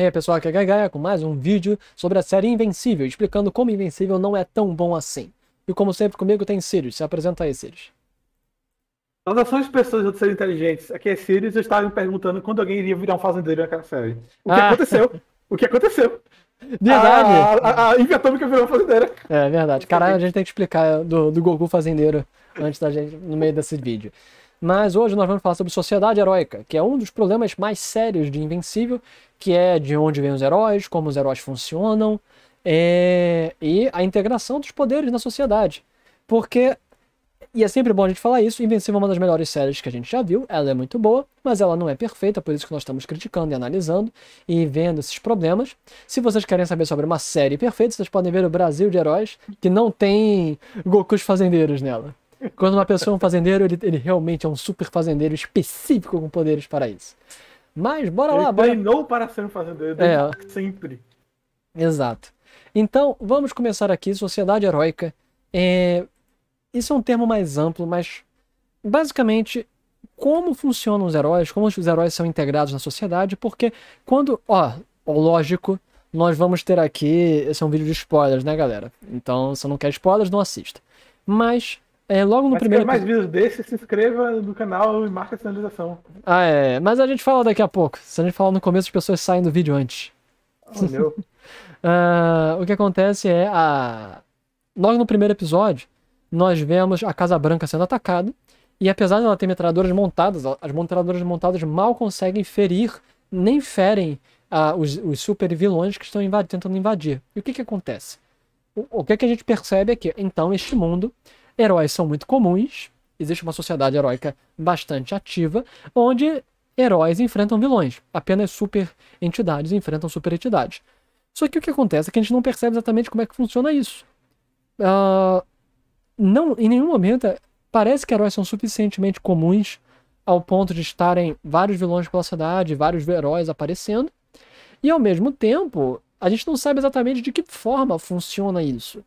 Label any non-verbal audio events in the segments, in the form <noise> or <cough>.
E aí pessoal, aqui é Gaia com mais um vídeo sobre a série Invencível, explicando como Invencível não é tão bom assim. E como sempre comigo tem Sirius, se apresenta aí Sirius. Saudações pessoas de ser inteligentes, aqui é Sirius eu estava me perguntando quando alguém iria virar um fazendeiro naquela série. O que ah. aconteceu? O que aconteceu? Verdade! A, a, a Inviatômica virou fazendeira. É verdade. Caralho, a gente tem que explicar do, do Goku fazendeiro antes da gente, no meio desse vídeo. Mas hoje nós vamos falar sobre sociedade heróica, que é um dos problemas mais sérios de Invencível, que é de onde vêm os heróis, como os heróis funcionam é... e a integração dos poderes na sociedade. Porque, e é sempre bom a gente falar isso, Invencível é uma das melhores séries que a gente já viu, ela é muito boa, mas ela não é perfeita, por isso que nós estamos criticando e analisando e vendo esses problemas. Se vocês querem saber sobre uma série perfeita, vocês podem ver o Brasil de Heróis, que não tem Gokus Fazendeiros nela. Quando uma pessoa é um fazendeiro, ele, ele realmente é um super fazendeiro específico com poderes para isso. Mas bora ele lá, bora. treinou para ser um fazendeiro é. sempre. Exato. Então, vamos começar aqui, sociedade heróica. É... Isso é um termo mais amplo, mas basicamente como funcionam os heróis, como os heróis são integrados na sociedade, porque quando, ó, lógico, nós vamos ter aqui, esse é um vídeo de spoilers, né, galera? Então, se você não quer spoilers, não assista. Mas é, logo no mas primeiro. mais vídeos desse, se inscreva no canal e marque a sinalização. Ah, é. Mas a gente fala daqui a pouco. Se a gente falar no começo, as pessoas saem do vídeo antes. Oh, uh, <laughs> o que acontece é a. Logo no primeiro episódio, nós vemos a Casa Branca sendo atacada. E apesar de ela ter metralhadoras montadas, as metralhadoras montadas mal conseguem ferir, nem ferem uh, os, os, super vilões que estão invad tentando invadir. E o que, que acontece? O, o que, que a gente percebe é que, então, este mundo heróis são muito comuns, existe uma sociedade heróica bastante ativa, onde heróis enfrentam vilões, apenas super entidades enfrentam super entidades. Só que o que acontece é que a gente não percebe exatamente como é que funciona isso. Uh, não, em nenhum momento é, parece que heróis são suficientemente comuns ao ponto de estarem vários vilões pela cidade, vários heróis aparecendo, e ao mesmo tempo a gente não sabe exatamente de que forma funciona isso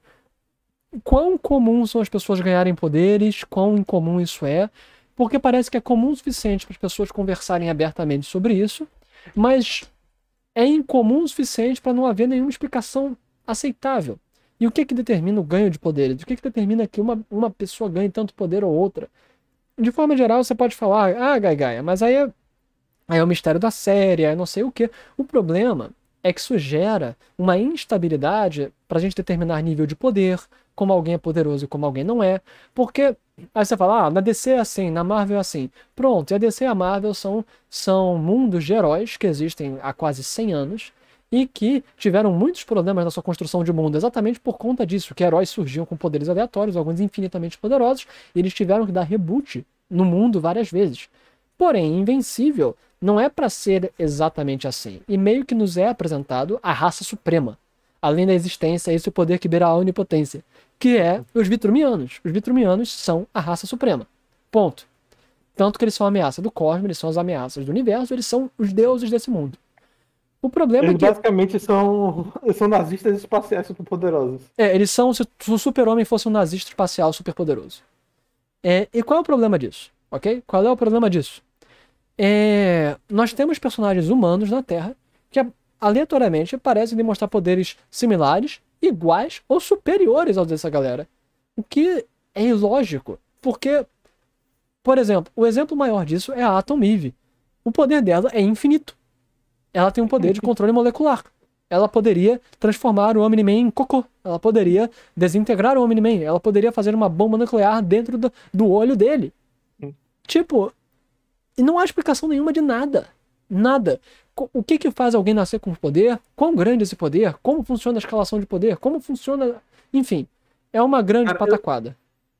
quão comum são as pessoas ganharem poderes, quão incomum isso é, porque parece que é comum o suficiente para as pessoas conversarem abertamente sobre isso, mas é incomum o suficiente para não haver nenhuma explicação aceitável. E o que é que determina o ganho de poderes? O que é que determina que uma, uma pessoa ganhe tanto poder ou outra? De forma geral, você pode falar, ah, Gai Gaia, mas aí é, aí é o mistério da série, aí não sei o quê. O problema é que isso gera uma instabilidade para a gente determinar nível de poder, como alguém é poderoso e como alguém não é, porque aí você fala, ah, na DC é assim, na Marvel é assim. Pronto, e a DC e a Marvel são, são mundos de heróis que existem há quase 100 anos e que tiveram muitos problemas na sua construção de mundo exatamente por conta disso, que heróis surgiam com poderes aleatórios, alguns infinitamente poderosos, e eles tiveram que dar reboot no mundo várias vezes. Porém, Invencível não é para ser exatamente assim, e meio que nos é apresentado a raça suprema, além da existência, é esse isso o poder que beira a onipotência, que é os vitrumianos. Os vitrumianos são a raça suprema. Ponto. Tanto que eles são a ameaça do cosmos, eles são as ameaças do universo, eles são os deuses desse mundo. O problema eles é que. basicamente são, <laughs> são nazistas espaciais superpoderosos. É, eles são se o super-homem fosse um nazista espacial superpoderoso. É, e qual é o problema disso? Ok? Qual é o problema disso? É, nós temos personagens humanos na Terra que aleatoriamente parecem demonstrar poderes similares, iguais ou superiores aos dessa galera. O que é ilógico, porque, por exemplo, o exemplo maior disso é a Atom Eve. O poder dela é infinito. Ela tem um poder de <laughs> controle molecular. Ela poderia transformar o Omni-Man em cocô. Ela poderia desintegrar o Omni-Man. Ela poderia fazer uma bomba nuclear dentro do, do olho dele. Hum. Tipo, não há explicação nenhuma de nada. Nada o que, que faz alguém nascer com poder, quão grande esse poder, como funciona a escalação de poder, como funciona. Enfim, é uma grande Cara, pataquada.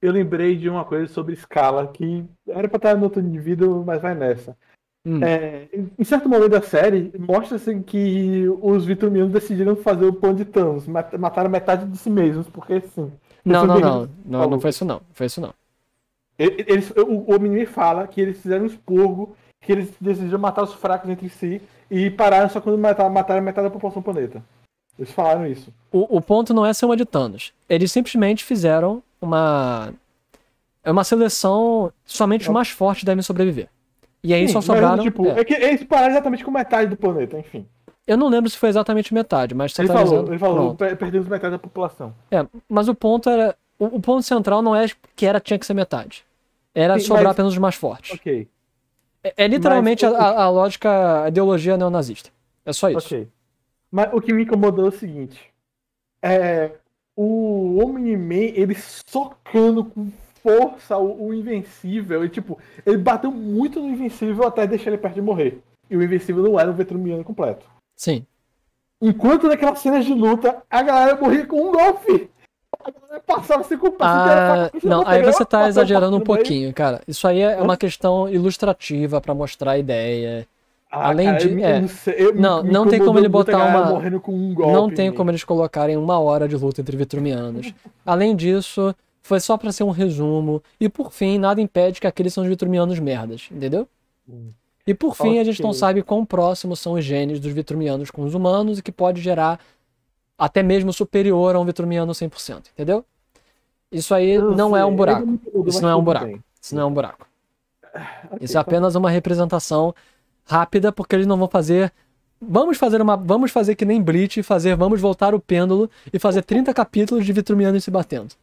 Eu, eu, lembrei de uma coisa sobre escala que era pra estar no outro indivíduo, mas vai nessa. Hum. É, em certo momento da série, mostra-se que os vitrumianos decidiram fazer o pão de Thanos, mataram metade de si mesmos, porque sim. Não, não, não, não, não foi isso não, foi isso não. Eles, o, o menino fala que eles fizeram um expurgo, que eles decidiram matar os fracos entre si, e pararam só quando mataram, metade da população do planeta. Eles falaram isso. O, o ponto não é ser uma de Thanos. Eles simplesmente fizeram uma. É uma seleção. Somente é os mais fortes devem sobreviver. E aí Sim, só sobraram. Mas, tipo, é. é. que eles pararam exatamente com metade do planeta, enfim. Eu não lembro se foi exatamente metade, mas. Ele falou, ele falou, perdemos metade da população. É, mas o ponto era. O, o, ponto central não é que era tinha que ser metade. Era Sim, sobrar mas... apenas os mais fortes. Ok. É, é literalmente Mas, a, a, lógica, a ideologia neonazista. É só isso. Ok. Mas o que me incomodou é o seguinte. É, o Omni-Man, ele socando com força o, o Invencível. E, tipo, ele bateu muito no Invencível até deixar ele perto de morrer. E o Invencível não era um veterano completo. Sim. Enquanto naquelas cenas de luta, a galera morria com um golpe passava assim cinco passos ah, Não, aí você tá exagerando um pouquinho, cara. Isso aí é uma questão ilustrativa para mostrar a ideia. Ah, Além cara, de. É, eu, não, não tem como ele botar uma. Um não tem como eles colocarem uma hora de luta entre vitrumianos. Além disso, foi só para ser um resumo. E por fim, nada impede que aqueles são os vitrumianos merdas, entendeu? Hum. E por fim, okay. a gente não sabe quão próximos são os genes dos vitrumianos com os humanos e que pode gerar até mesmo superior a um vitruviano 100%, entendeu? Isso aí não, não é um buraco. É Isso não é um buraco. Isso não é um buraco. Isso é tá apenas uma representação rápida, porque eles não vão fazer. Vamos fazer uma. Vamos fazer que nem Blitz, fazer, vamos voltar o pêndulo e fazer 30 capítulos de Vitruviano se batendo.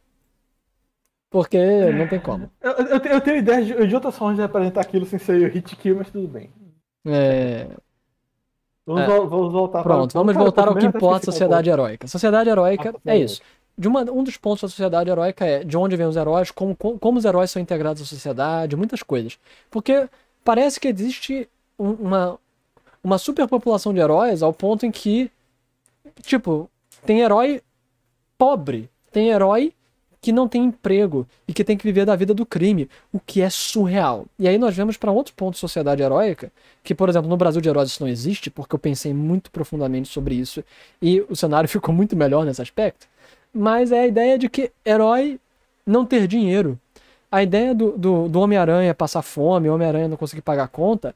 Porque não tem como. Eu, eu, eu tenho ideia de, de outras formas de apresentar aquilo sem ser o hit kill, mas tudo bem. É. Vamos, é. vamos voltar Pronto, para... vamos voltar ao que importa sociedade um heróica. Sociedade heróica ah, é isso. De uma, um dos pontos da sociedade heróica é de onde vêm os heróis, como, como os heróis são integrados à sociedade, muitas coisas. Porque parece que existe uma, uma superpopulação de heróis ao ponto em que, tipo, tem herói pobre, tem herói que não tem emprego e que tem que viver da vida do crime, o que é surreal. E aí nós vemos para outro ponto de sociedade heróica, que, por exemplo, no Brasil de heróis isso não existe, porque eu pensei muito profundamente sobre isso e o cenário <laughs> ficou muito melhor nesse aspecto, mas é a ideia de que herói não ter dinheiro. A ideia do, do, do Homem-Aranha passar fome, Homem-Aranha não conseguir pagar a conta,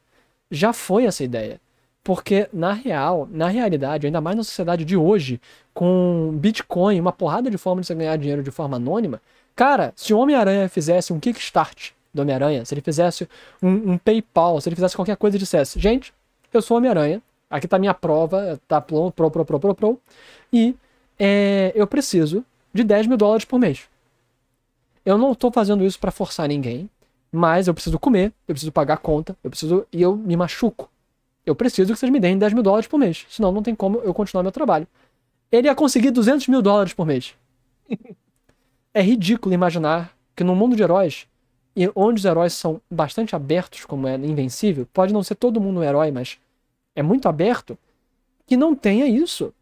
já foi essa ideia. Porque na real, na realidade, ainda mais na sociedade de hoje, com Bitcoin, uma porrada de formas de você ganhar dinheiro de forma anônima, cara, se o Homem-Aranha fizesse um kickstart do Homem-Aranha, se ele fizesse um, um, PayPal, se ele fizesse qualquer coisa e dissesse, gente, eu sou Homem-Aranha, aqui tá minha prova, tá pro, pro, pro, pro, pro, pro e é, eu preciso de 10 mil dólares por mês. Eu não tô fazendo isso para forçar ninguém, mas eu preciso comer, eu preciso pagar a conta, eu preciso. e eu me machuco eu preciso que vocês me deem 10 mil dólares por mês, senão não tem como eu continuar meu trabalho. Ele ia conseguir 200 mil dólares por mês. é ridículo imaginar que num mundo de heróis, e onde os heróis são bastante abertos, como é Invencível, pode não ser todo mundo um herói, mas é muito aberto, que não tenha isso.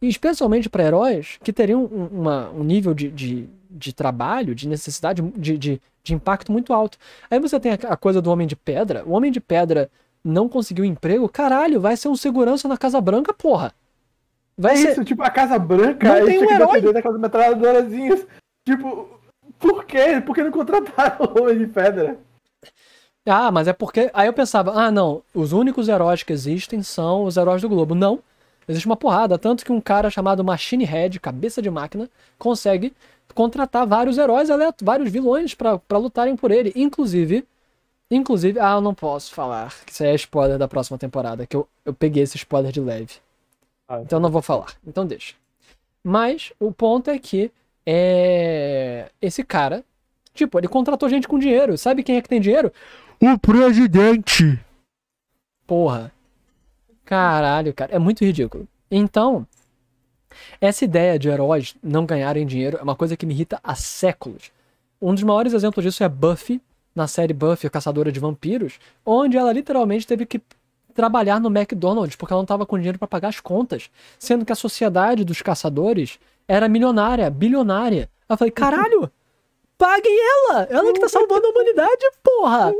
E especialmente para heróis que teriam uma, um nível de, de, de, trabalho, de necessidade, de, de, de impacto muito alto. Aí você tem a, a coisa do Homem de Pedra. O Homem de Pedra não conseguiu emprego, caralho, vai ser um segurança na Casa Branca, porra. Vai é ser... isso, tipo, a Casa Branca não é tem um herói. Aquelas metralhadorazinhas. Tipo, por quê? Por que não contrataram o Homem de Pedra? Ah, mas é porque. Aí eu pensava, ah, não, os únicos heróis que existem são os heróis do Globo. Não. Existe uma porrada. Tanto que um cara chamado Machine Head, cabeça de máquina, consegue contratar vários heróis, vários vilões para lutarem por ele. Inclusive, Inclusive, ah, eu não posso falar. Isso aí é spoiler da próxima temporada, que eu, eu peguei esse spoiler de leve. Ah, então não vou falar. Então deixa. Mas o ponto é que é... esse cara, tipo, ele contratou gente com dinheiro. Sabe quem é que tem dinheiro? O presidente. Porra. Caralho, cara. É muito ridículo. Então, essa ideia de heróis não ganharem dinheiro é uma coisa que me irrita há séculos. Um dos maiores exemplos disso é Buffy, na série Buffy, a Caçadora de Vampiros, onde ela literalmente teve que trabalhar no McDonald's porque ela não estava com dinheiro para pagar as contas, sendo que a sociedade dos caçadores era milionária, bilionária. Ela falei, caralho, paguem ela! Ela que tá salvando a humanidade, porra!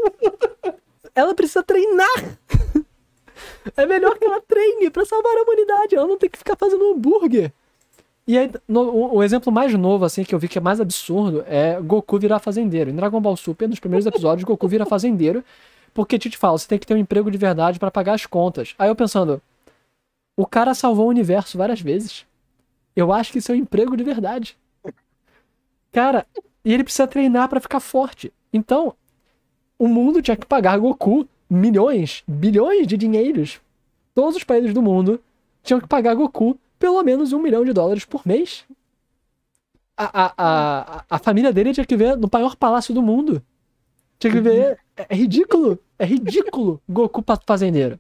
Ela precisa treinar! <laughs> É melhor que ela treine para salvar a humanidade, ela não tem que ficar fazendo hambúrguer. E aí, no, o exemplo mais novo, assim, que eu vi que é mais absurdo é Goku virar fazendeiro. Em Dragon Ball Super, nos primeiros episódios, Goku vira fazendeiro, porque te fala, você tem que ter um emprego de verdade para pagar as contas. Aí eu pensando, o cara salvou o universo várias vezes. Eu acho que isso é um emprego de verdade. Cara, e ele precisa treinar para ficar forte. Então, o mundo tinha que pagar Goku milhões, bilhões de dinheiros. Todos os países do mundo tinham que pagar Goku pelo menos um milhão de dólares por mês. A, a, a, a família dele tinha que ver no maior palácio do mundo. Tinha que ver. É, é ridículo! É ridículo <laughs> Goku fazendeiro.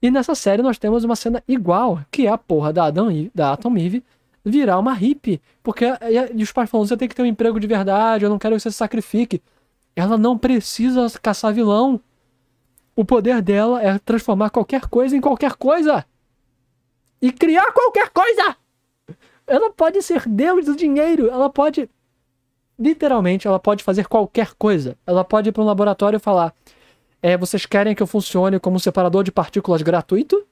E nessa série nós temos uma cena igual, que é a porra da, Adam, da Atom Eve virar uma hippie. Porque e os pais falam, você tem que ter um emprego de verdade, eu não quero que você se sacrifique. Ela não precisa caçar vilão. O poder dela é transformar qualquer coisa em qualquer coisa e criar qualquer coisa. Ela pode ser Deus do dinheiro, ela pode. Literalmente, ela pode fazer qualquer coisa. Ela pode ir para um laboratório e falar: é, vocês querem que eu funcione como um separador de partículas gratuito?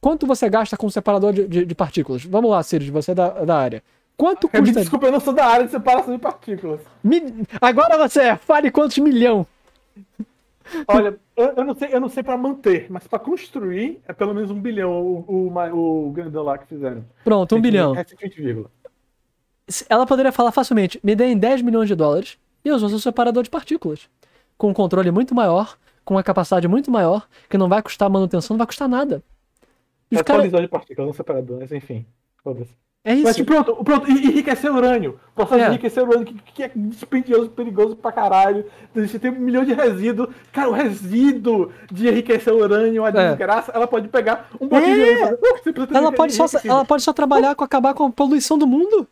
Quanto você gasta com um separador de, de, de partículas? Vamos lá, Sirius, você é da, da área. Quanto custa? Me desculpa, eu não sou da área de separação de partículas. Me... Agora você é, fale quantos milhão. Olha, eu, eu, não sei, eu não sei para manter, mas para construir é pelo menos um bilhão o, o, o lá que fizeram. Pronto, um bilhão. Ela poderia falar facilmente: me deem 10 milhões de dólares e eu uso o separador de partículas. Com um controle muito maior, com uma capacidade muito maior, que não vai custar manutenção, não vai custar nada. E é cara... de partículas, não separador, mas enfim. Foda-se. É isso. Mas tipo, pronto, pronto, enriquecer urânio. posso é. enriquecer urânio que, que é dispendioso, perigoso pra caralho. Você tem um milhão de resíduo. Cara, o resíduo de enriquecer urânio, a é. desgraça, ela pode pegar um pouquinho de urânio. ela, pode só, ela pode só trabalhar com acabar com a poluição do mundo.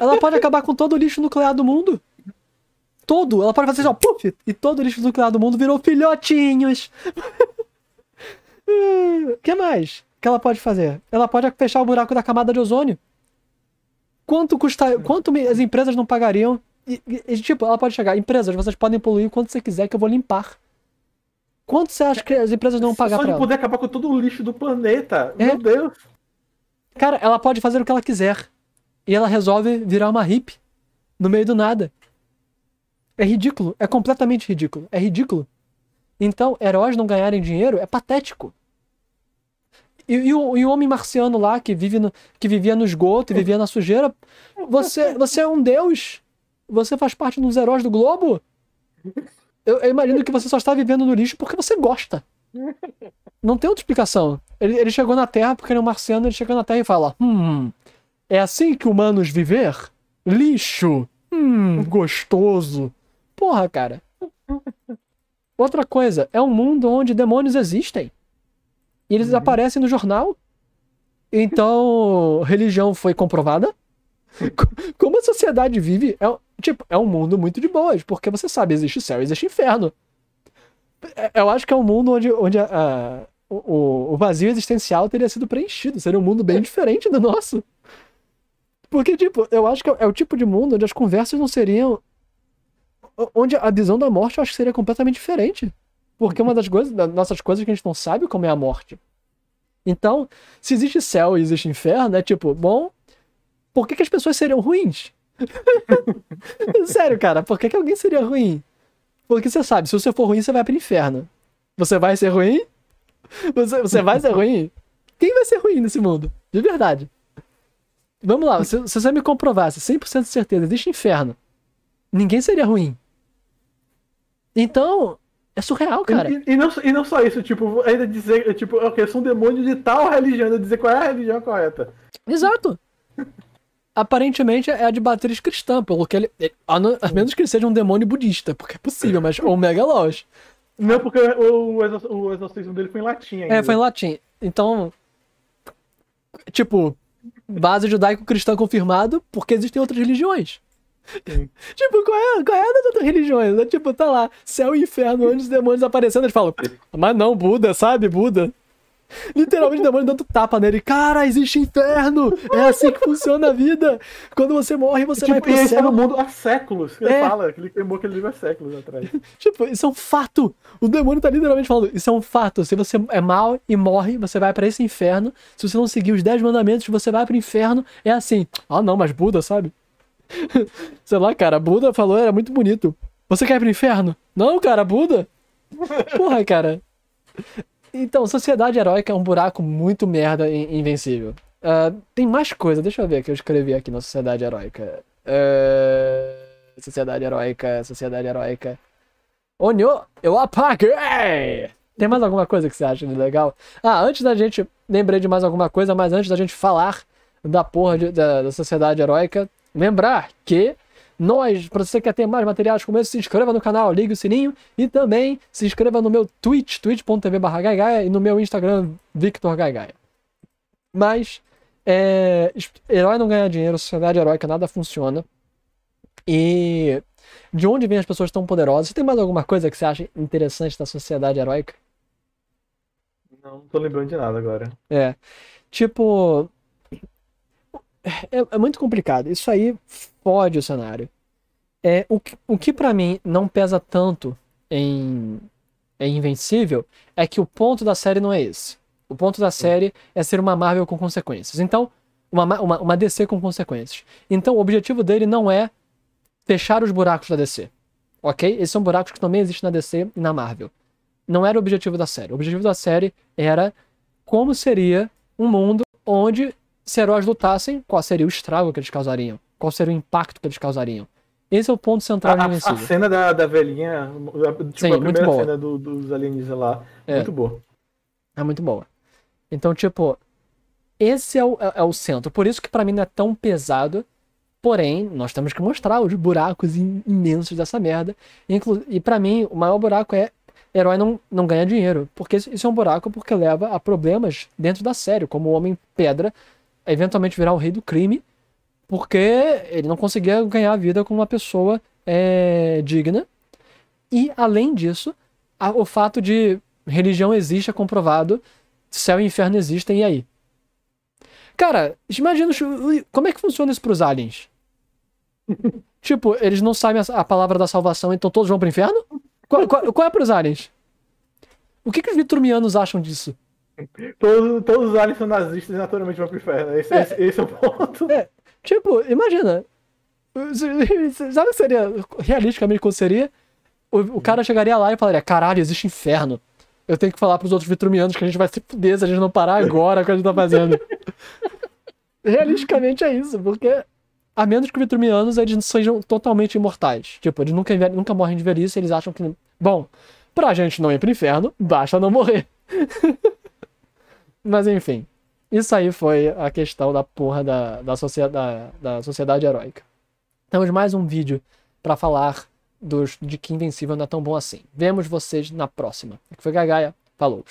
Ela pode acabar com todo o lixo nuclear do mundo. Todo. Ela pode fazer só puff, e todo o lixo nuclear do mundo virou filhotinhos. <laughs> O que mais? que ela pode fazer? Ela pode fechar o buraco da camada de ozônio. Quanto custa, quanto as empresas não pagariam? E, e, tipo, ela pode chegar, empresas, vocês podem poluir o quanto você quiser que eu vou limpar. Quanto você acha que as empresas não vão pagar para ela? poder acabar com todo o lixo do planeta. É. Meu Deus. Cara, ela pode fazer o que ela quiser. E ela resolve virar uma hippie no meio do nada. É ridículo, é completamente ridículo, é ridículo. Então, heróis não ganharem dinheiro é patético. E, e, o, e, o, homem marciano lá que, vive no, que vivia no esgoto e vivia na sujeira. Você, você é um deus. Você faz parte dos heróis do globo. Eu, eu imagino que você só está vivendo no lixo porque você gosta. Não tem outra explicação. Ele, ele chegou na Terra porque ele é um marciano. Ele chegou na Terra e fala: Hum, é assim que humanos viver? Lixo. Hum, gostoso. Porra, cara. Outra coisa, é um mundo onde demônios existem. E eles uhum. aparecem no jornal. Então, religião foi comprovada. Como a sociedade vive, é, tipo, é um mundo muito de boas, porque você sabe, existe céu, existe inferno. É, eu acho que é um mundo onde, onde a, ah, a, o, o vazio existencial teria sido preenchido, seria um mundo bem diferente do nosso. Porque, tipo, eu acho que é, é o tipo de mundo onde as conversas não seriam. Onde a visão da morte eu acho que seria completamente diferente. Porque uma das coisas, das nossas coisas que a gente não sabe é como é a morte. Então, se existe céu e existe inferno, é tipo, bom, por que, que as pessoas seriam ruins? <laughs> Sério, cara, por que, que alguém seria ruim? Porque você sabe, se você for ruim, você vai pro inferno. Você vai ser ruim? Você, você vai ser ruim? Quem vai ser ruim nesse mundo? De verdade. Vamos lá, se, se você me comprovasse 100% de certeza, existe inferno. Ninguém seria ruim. Então, é surreal, cara. E, e, não, e não só isso, tipo, ainda dizer, tipo, ok, eu sou um demônio de tal religião, ainda dizer qual é a religião correta. Exato. <laughs> Aparentemente é a de matriz cristã, pelo que ele. a, não, a menos que ele seja um demônio budista, porque é possível, mas. ou mega megalosh. Não, porque o, o exorcismo dele foi em latim ainda. É, foi em latim. Então. Tipo, base judaico-cristã confirmado, porque existem outras religiões tipo, qual é, qual é a das religiões? Né? Tipo, tá lá, céu e inferno, anjos e demônios aparecendo. Eles falam, mas não, Buda, sabe, Buda? Literalmente o demônio dando tapa nele. Cara, existe inferno! É assim que funciona a vida! Quando você morre, você é tipo, vai pro esse tá é no mundo há séculos. Ele é. fala, ele queimou aquele livro há séculos atrás. <laughs> tipo, isso é um fato! O demônio tá literalmente falando, isso é um fato. Se você é mal e morre, você vai para esse inferno. Se você não seguir os 10 mandamentos, você vai pro inferno. É assim. Ah não, mas Buda, sabe? <laughs> Sei lá, cara, Buda falou, era muito bonito. Você quer ir pro inferno? Não, cara, Buda. Porra, cara. Então, Sociedade Heróica é um buraco muito merda e invencível. Uh, tem mais coisa, deixa eu ver que eu escrevi aqui na Sociedade Heróica. Uh, sociedade Heróica, Sociedade Heróica. Onyo, eu apaguei! Tem mais alguma coisa que você acha legal? Ah, antes da gente. Lembrei de mais alguma coisa, mas antes da gente falar da porra de, da, da Sociedade Heróica, lembrar que nós, para você quer ter mais materiais como esse, se inscreva no canal, ligue o sininho e também se inscreva no meu Twitch, twitch.tv e no meu Instagram, Victor Gaigaia. Mas, é, herói não ganha dinheiro, sociedade heróica, nada funciona. E de onde vêm as pessoas tão poderosas? Tem mais alguma coisa que você acha interessante da sociedade heróica? Não, não tô lembrando de nada agora. É. Tipo, é, é muito complicado. Isso aí fode o cenário. É, o, o que para mim não pesa tanto em, em Invencível é que o ponto da série não é esse. O ponto da série é ser uma Marvel com consequências. Então, uma, uma, uma DC com consequências. Então, o objetivo dele não é fechar os buracos da DC. Ok? Esses são buracos que também existem na DC e na Marvel. Não era o objetivo da série. O objetivo da série era como seria um mundo onde se heróis lutassem, qual seria o estrago que eles causariam? Qual seria o impacto que eles causariam? Esse é o ponto central a, A cena da, da velhinha, tipo, Sim, a primeira cena do, dos alienígenas lá, é. muito boa. É muito boa. Então, tipo, esse é o, é, é o centro. Por isso que para mim não é tão pesado. Porém, nós temos que mostrar os buracos imensos dessa merda. Inclu e para mim, o maior buraco é herói não, não ganha dinheiro. Porque isso é um buraco porque leva a problemas dentro da série, como o Homem Pedra eventualmente virar o rei do crime, porque ele não conseguia ganhar a vida como uma pessoa é, digna. E, além disso, a, o fato de religião existe é comprovado, céu e inferno existem, e aí? Cara, imagina como é que funciona isso pros aliens? <laughs> tipo, eles não sabem a, a, palavra da salvação, então todos vão pro inferno? Qual, qual, qual é pros aliens? O que, que os vitrumianos acham disso? todos, todos os aliens são nazistas e naturalmente vão pro inferno. Esse é, esse, esse é o ponto. É, tipo, imagina. Sabe o que seria, realisticamente, quando seria? O, o, cara chegaria lá e falaria: caralho, existe inferno. Eu tenho que falar pros outros vitrumianos que a gente vai se fuder se a gente não parar agora é o que a gente tá fazendo. <laughs> realisticamente é isso, porque a menos que os vitrumianos eles sejam totalmente imortais. Tipo, eles nunca, nunca morrem de velhice, eles acham que. Bom, pra gente não ir pro inferno, basta não morrer. <laughs> Mas enfim, isso aí foi a questão da porra da, da, socia da, da sociedade heróica. Temos mais um vídeo para falar dos, de que Invencível não é tão bom assim. Vemos vocês na próxima. Aqui foi Gagaia, falou!